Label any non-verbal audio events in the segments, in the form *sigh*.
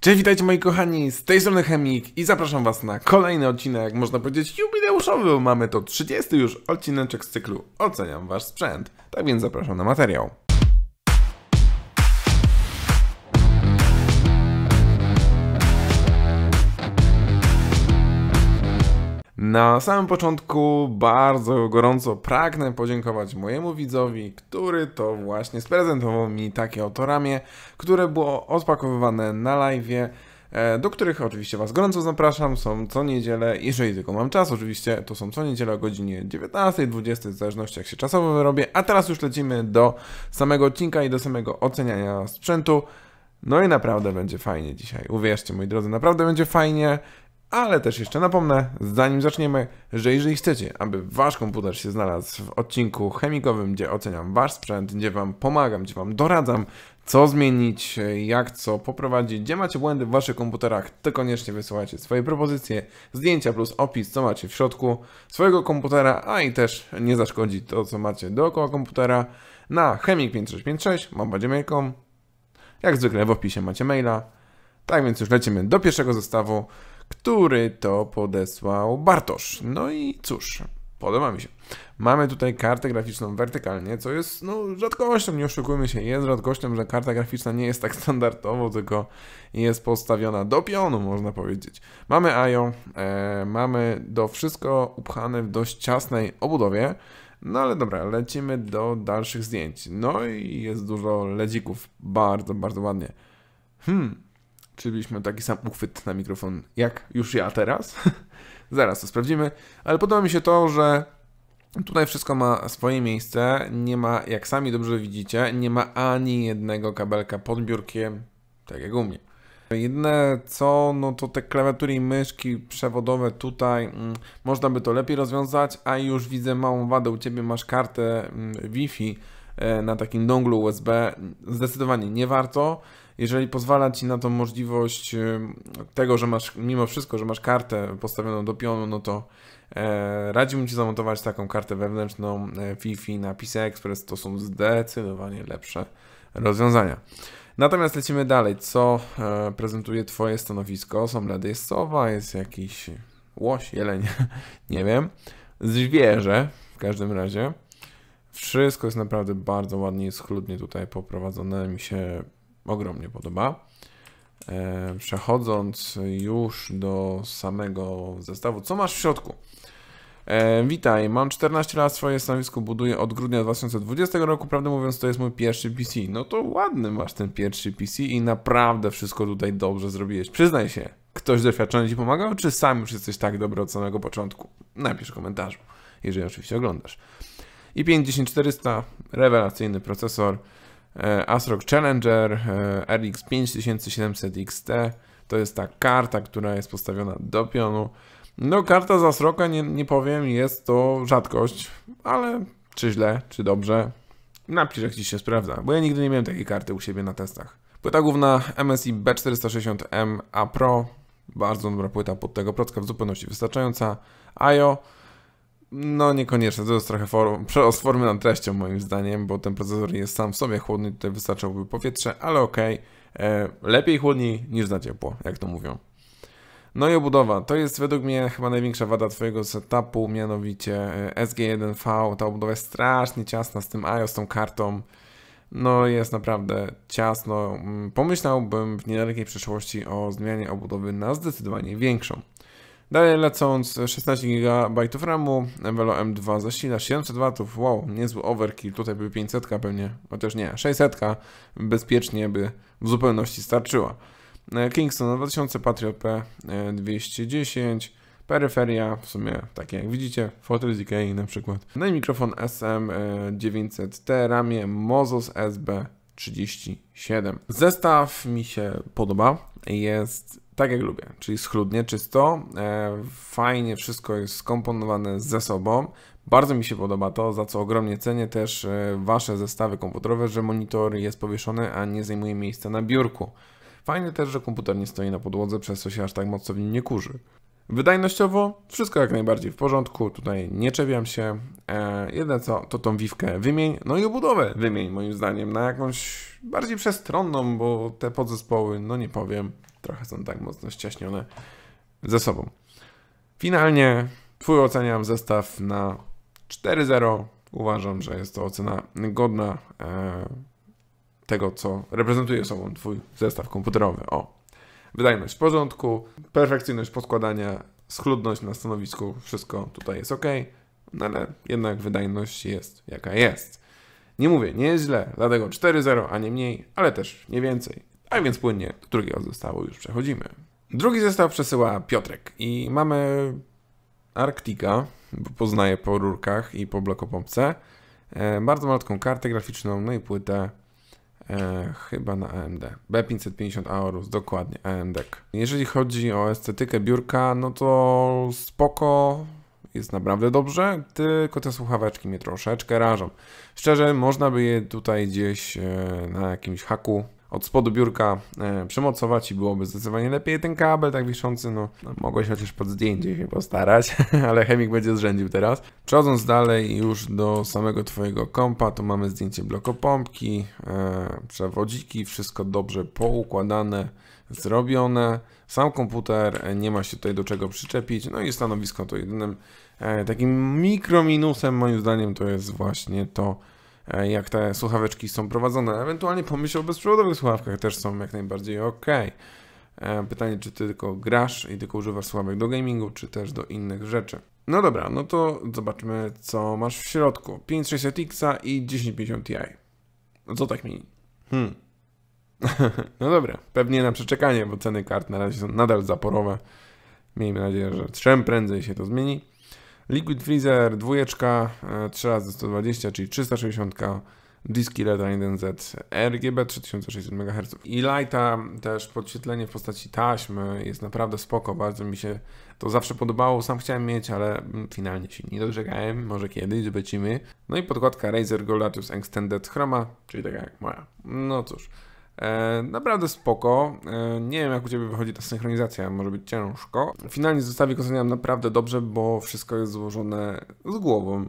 Cześć, witajcie moi kochani, z tej strony Chemik i zapraszam was na kolejny odcinek, można powiedzieć jubileuszowy, bo mamy to 30 już odcineczek z cyklu Oceniam Wasz Sprzęt, tak więc zapraszam na materiał. Na samym początku bardzo gorąco pragnę podziękować mojemu widzowi, który to właśnie sprezentował mi takie oto ramię, które było odpakowywane na live, e, do których oczywiście Was gorąco zapraszam, są co niedzielę, jeżeli tylko mam czas, oczywiście to są co niedzielę o godzinie 19, 20, w zależności jak się czasowo wyrobię, a teraz już lecimy do samego odcinka i do samego oceniania sprzętu. No i naprawdę będzie fajnie dzisiaj. Uwierzcie, moi drodzy, naprawdę będzie fajnie. Ale też jeszcze napomnę, zanim zaczniemy, że jeżeli chcecie, aby wasz komputer się znalazł w odcinku chemikowym, gdzie oceniam wasz sprzęt, gdzie wam pomagam, gdzie wam doradzam, co zmienić, jak co poprowadzić, gdzie macie błędy w waszych komputerach, to koniecznie wysyłajcie swoje propozycje, zdjęcia plus opis, co macie w środku swojego komputera, a i też nie zaszkodzi to, co macie dookoła komputera na chemik5656 mamba.gmail.com Jak zwykle w opisie macie maila. Tak więc już lecimy do pierwszego zestawu który to podesłał Bartosz. No i cóż, podoba mi się. Mamy tutaj kartę graficzną wertykalnie, co jest no, rzadkością, nie oszukujmy się, jest rzadkością, że karta graficzna nie jest tak *laughs* standardowo, tylko jest postawiona do pionu, można powiedzieć. Mamy IO, e, mamy do wszystko upchane w dość ciasnej obudowie, no ale dobra, lecimy do dalszych zdjęć. No i jest dużo ledzików, bardzo, bardzo ładnie. Hmm, czy byś taki sam uchwyt na mikrofon jak już ja teraz. *laughs* Zaraz to sprawdzimy, ale podoba mi się to, że tutaj wszystko ma swoje miejsce, nie ma, jak sami dobrze widzicie, nie ma ani jednego kabelka pod biurkiem, tak jak u mnie. Jedne co, no to te klawiatury i myszki przewodowe tutaj, mm, można by to lepiej rozwiązać, a już widzę małą wadę, u Ciebie masz kartę mm, Wi-Fi, E, na takim donglu USB. Zdecydowanie nie warto. Jeżeli pozwala Ci na tą możliwość e, tego, że masz mimo wszystko, że masz kartę postawioną do pionu, no to e, radziłbym Ci zamontować taką kartę wewnętrzną Wi-Fi na PCI Express. To są zdecydowanie lepsze rozwiązania. Natomiast lecimy dalej. Co prezentuje Twoje stanowisko? Są ledy, jest sowa, jest jakiś łoś, jeleń, *laughs* nie wiem. Zwierzę w każdym razie. Wszystko jest naprawdę bardzo ładnie i schludnie tutaj poprowadzone. Mi się ogromnie podoba. E, przechodząc już do samego zestawu, co masz w środku? E, witaj, mam 14 lat, swoje stanowisko buduję od grudnia 2020 roku, prawdę mówiąc to jest mój pierwszy PC. No to ładny masz ten pierwszy PC i naprawdę wszystko tutaj dobrze zrobiłeś. Przyznaj się, ktoś doświadczony Ci pomagał, czy sam już jesteś tak dobry od samego początku? Napisz w komentarzu, jeżeli oczywiście oglądasz i 5400, rewelacyjny procesor, e, ASRock Challenger RX 5700 XT. To jest ta karta, która jest postawiona do pionu. No, karta z Asrocka nie, nie powiem, jest to rzadkość, ale czy źle, czy dobrze, napisz jak Ci się sprawdza, bo ja nigdy nie miałem takiej karty u siebie na testach. Płyta główna MSI B460M A Pro, bardzo dobra płyta pod tego procka, w zupełności wystarczająca. IO no niekoniecznie, to jest trochę form, przerost formy nad treścią moim zdaniem, bo ten procesor jest sam w sobie chłodny, tutaj wystarczałoby powietrze, ale okej, okay. E, lepiej chłodni niż za ciepło, jak to mówią. No i obudowa. To jest według mnie chyba największa wada Twojego setupu, mianowicie e, SG1V. Ta obudowa jest strasznie ciasna z tym IO, z tą kartą. No jest naprawdę ciasno. Mm, pomyślałbym w niedalekiej przyszłości o zmianie obudowy na zdecydowanie większą. Dalej lecąc, 16 GB RAMu, Velo M2 zasila 700 W, wow, niezły overkill, tutaj by 500 pewnie, chociaż nie, 600 bezpiecznie by w zupełności starczyła. E, Kingston 2000, Patriot P210, e, peryferia, w sumie takie jak widzicie, fotel Decay na przykład. No i mikrofon SM900T, e, ramię Mozos SB37. Zestaw mi się podoba, jest tak jak lubię, czyli schludnie, czysto, e, fajnie wszystko jest skomponowane ze sobą. Bardzo mi się podoba to, za co ogromnie cenię też e, Wasze zestawy komputerowe, że monitor jest powieszony, a nie zajmuje miejsca na biurku. Fajne też, że komputer nie stoi na podłodze, przez co się aż tak mocno w nim nie kurzy. Wydajnościowo wszystko jak najbardziej w porządku, tutaj nie czepiam się. E, co, to tą wiwkę wymień, no i obudowę wymień moim zdaniem na jakąś bardziej przestronną, bo te podzespoły, no nie powiem, trochę są tak mocno ściśnione ze sobą. Finalnie twój oceniam zestaw na 4-0. Uważam, że jest to ocena godna e, tego, co reprezentuje sobą twój zestaw komputerowy. O, wydajność w porządku, perfekcyjność poskładania, schludność na stanowisku, wszystko tutaj jest ok, no ale jednak wydajność jest jaka jest. Nie mówię, nie jest źle, dlatego 4-0, a nie mniej, ale też nie więcej. A więc płynnie do drugiego zestawu już przechodzimy. Drugi zestaw przesyła Piotrek i mamy Arktika, bo poznaję po rurkach i po blokopompce. E, bardzo malutką kartę graficzną, no i płytę e, chyba na AMD. B550 Aorus, dokładnie, AMD. Jeżeli chodzi o estetykę biurka, no to spoko, jest naprawdę dobrze, tylko te słuchaweczki mnie troszeczkę rażą. Szczerze, można by je tutaj gdzieś e, na jakimś haku od spodu biurka e, przymocować i byłoby zdecydowanie lepiej. Ten kabel tak wiszący, no, no mogłeś chociaż pod zdjęcie się postarać, *laughs* ale chemik będzie zrzędził teraz. Przechodząc dalej już do samego Twojego kompa, tu mamy zdjęcie blokopompki, e, przewodziki, wszystko dobrze poukładane, zrobione. Sam komputer, e, nie ma się tutaj do czego przyczepić, no i stanowisko to jedynym e, takim minusem moim zdaniem to jest właśnie to, E, jak te słuchaweczki są prowadzone. Ewentualnie pomyśl o bezprzewodowych słuchawkach, też są jak najbardziej ok. E, pytanie, czy ty tylko grasz i tylko używasz słuchawek do gamingu, czy też do innych rzeczy. No dobra, no to zobaczmy, co masz w środku. 5600X i 1050 Ti. No co tak mi? Hmm. *laughs* no dobra, pewnie na przeczekanie, bo ceny kart na razie są nadal zaporowe. Miejmy nadzieję, że trzem prędzej się to zmieni. Liquid Freezer, dwójeczka, 3x120, e, czyli 360, diski LED 1Z RGB 3600 MHz. I lighta też podświetlenie w postaci taśmy jest naprawdę spoko, bardzo mi się to zawsze podobało, sam chciałem mieć, ale mm, finalnie się nie doczekałem, może kiedyś zobaczymy. No i podkładka Razer Goldatus Extended Chroma, czyli taka jak moja. No cóż. E, naprawdę spoko. E, nie wiem, jak u Ciebie wychodzi ta synchronizacja, może być ciężko. Finalnie zestawik oceniam naprawdę dobrze, bo wszystko jest złożone z głową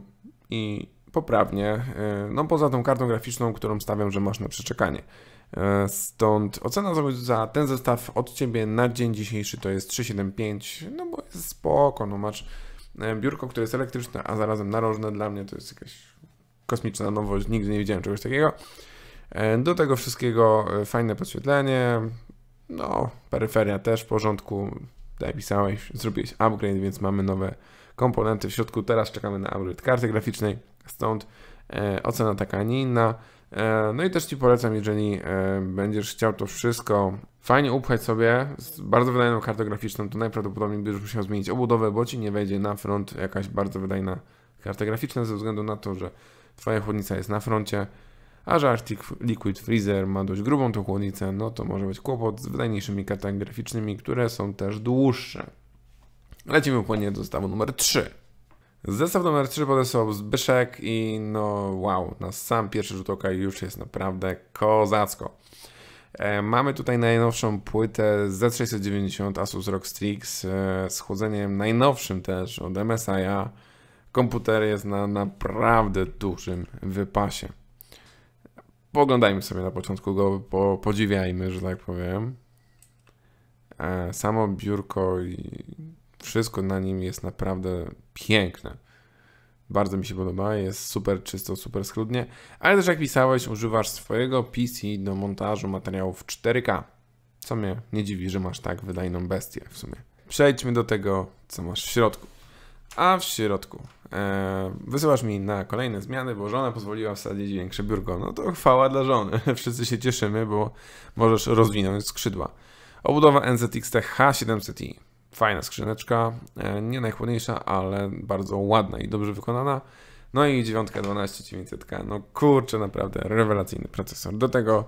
i poprawnie. E, no poza tą kartą graficzną, którą stawiam, że masz na przeczekanie. Stąd ocena za ten zestaw od Ciebie na dzień dzisiejszy to jest 375, no bo jest spoko, no masz biurko, które jest elektryczne, a zarazem narożne dla mnie to jest jakaś kosmiczna nowość, nigdy nie widziałem czegoś takiego. E, do tego wszystkiego e, fajne podświetlenie, no, peryferia też w porządku, Daj tak pisałeś, zrobiłeś upgrade, więc mamy nowe komponenty w środku. Teraz czekamy na upgrade karty graficznej, stąd e, ocena taka, a nie inna. E, no i też Ci polecam, jeżeli e, będziesz chciał to wszystko fajnie upchać sobie z bardzo wydajną kartą graficzną, to najprawdopodobniej będziesz musiał zmienić obudowę, bo Ci nie wejdzie na front jakaś bardzo wydajna karta graficzna ze względu na to, że Twoja chłodnica jest na froncie. A że Arctic Liquid Freezer ma dość grubą tą chłodnicę, no to może być kłopot z wydajniejszymi kartami graficznymi, które są też dłuższe. Lecimy płynnie do zestawu numer 3. Zestaw numer 3 podesłał Zbyszek i no wow, na sam pierwszy rzut oka już jest naprawdę kozacko. E, mamy tutaj najnowszą płytę Z690 Asus ROG Strix e, z chłodzeniem najnowszym też od MSI. Komputer jest na naprawdę dużym wypasie. Poglądajmy sobie na początku go, po, podziwiajmy, że tak powiem. E, samo biurko i wszystko na nim jest naprawdę piękne. Bardzo mi się podoba, jest super czysto, super schludnie. Ale też jak pisałeś, używasz swojego PC do montażu materiałów 4K. Co mnie nie dziwi, że masz tak wydajną bestię w sumie. Przejdźmy do tego, co masz w środku. A w środku E, wysyłasz mi na kolejne zmiany, bo żona pozwoliła wsadzić większe biurko. No to chwała dla żony. *laughs* Wszyscy się cieszymy, bo możesz rozwinąć skrzydła. Obudowa NZXT H 700i. Fajna skrzyneczka, e, nie najchłodniejsza, ale bardzo ładna i dobrze wykonana. No i 12, 900 k no kurczę, naprawdę rewelacyjny procesor. Do tego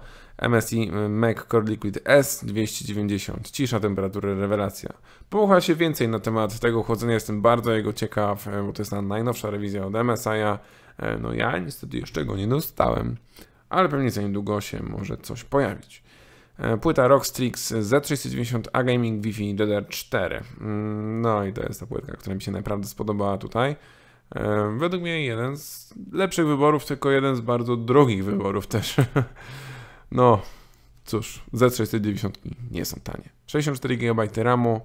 MSI y, Mac Core Liquid S 290, cisza temperatury, rewelacja. Połucha się więcej na temat tego chłodzenia, jestem bardzo jego ciekaw, e, bo to jest ta najnowsza rewizja od MSI-a. E, no ja niestety jeszcze go nie dostałem, ale pewnie za niedługo się może coś pojawić. E, płyta Rockstrix Z390A Gaming Wi-Fi DDR4. Mm, no i to jest ta płytka, która mi się naprawdę spodobała tutaj. E, według mnie jeden z lepszych wyborów, tylko jeden z bardzo drogich wyborów też. *laughs* No, cóż, Z690 nie są tanie. 64 GB RAMu,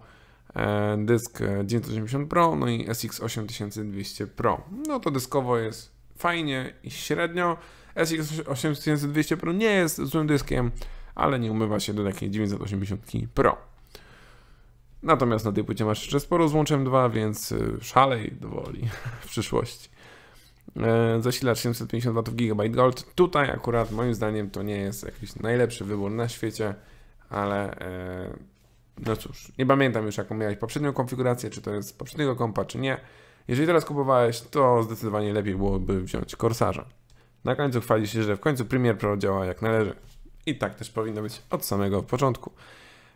e, dysk 980 Pro, no i SX 8200 Pro. No to dyskowo jest fajnie i średnio. SX 8200 Pro nie jest złym dyskiem, ale nie umywa się do takiej 980 Pro. Natomiast na tej płycie masz jeszcze sporo z łączem 2, więc y, szalej dowoli w przyszłości. E, zasilacz 750W GB Gold. Tutaj akurat moim zdaniem to nie jest jakiś najlepszy wybór na świecie, ale e, no cóż, nie pamiętam już jaką miałeś poprzednią konfigurację, czy to jest z poprzedniego kompa, czy nie. Jeżeli teraz kupowałeś, to zdecydowanie lepiej byłoby wziąć Corsarza. Na końcu chwali się, że w końcu Premiere Pro działa jak należy. I tak też powinno być od samego początku.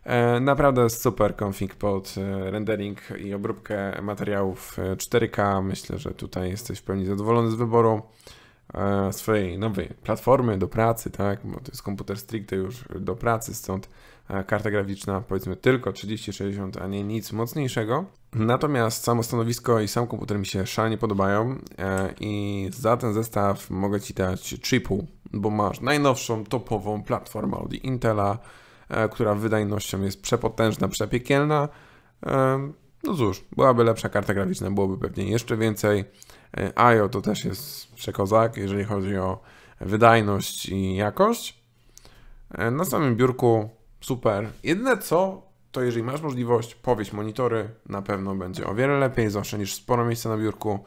E, naprawdę super config pod e, rendering i obróbkę materiałów 4K. E, Myślę, że tutaj jesteś w pełni zadowolony z wyboru swojej nowej platformy do pracy, tak? Bo to jest komputer stricte już do pracy, stąd karta graficzna powiedzmy tylko 3060, a nie nic mocniejszego. Natomiast samo stanowisko i sam komputer mi się szalenie podobają i za ten zestaw mogę Ci dać triple, bo masz najnowszą topową platformę od Intela, E, która wydajnością jest przepotężna, przepiekielna. E, no cóż, byłaby lepsza karta graficzna, byłoby pewnie jeszcze więcej. E, IO to też jest przekozak, jeżeli chodzi o wydajność i jakość. Na samym biurku super. Jedne co, to jeżeli masz możliwość, powieść monitory, na pewno będzie o wiele lepiej, niż sporo miejsca na biurku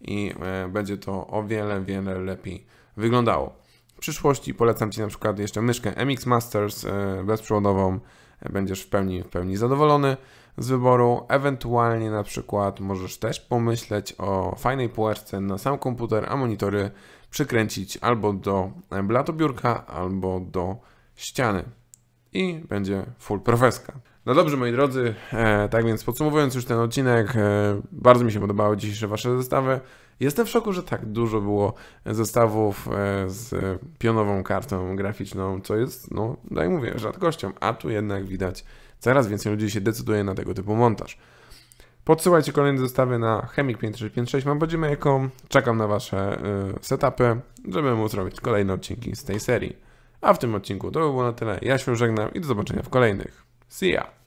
i będzie to o wiele, wiele lepiej wyglądało. W przyszłości polecam Ci na przykład jeszcze myszkę MX Masters e, bezprzewodową, e, będziesz w pełni, w pełni zadowolony z wyboru. Ewentualnie na przykład możesz też pomyśleć o fajnej półeczce na sam komputer, a monitory przykręcić albo do blatu biurka, albo do ściany. I będzie full profeska. No dobrze, moi drodzy, e, tak więc podsumowując już ten odcinek, bardzo mi się podobały dzisiejsze Wasze zestawy. Jestem w szoku, że tak dużo było zestawów e, z pionową kartą graficzną, co jest, no, no, jak mówię, rzadkością, a tu jednak widać coraz więcej ludzi się decyduje na tego typu montaż. Podsyłajcie kolejne zestawy na Chemik 5356 mam podziemę jaką. Czekam na Wasze e, setupy, żeby móc robić kolejne odcinki z tej serii. A w tym odcinku to by było na tyle. Ja się żegnam i do zobaczenia w kolejnych. See ya!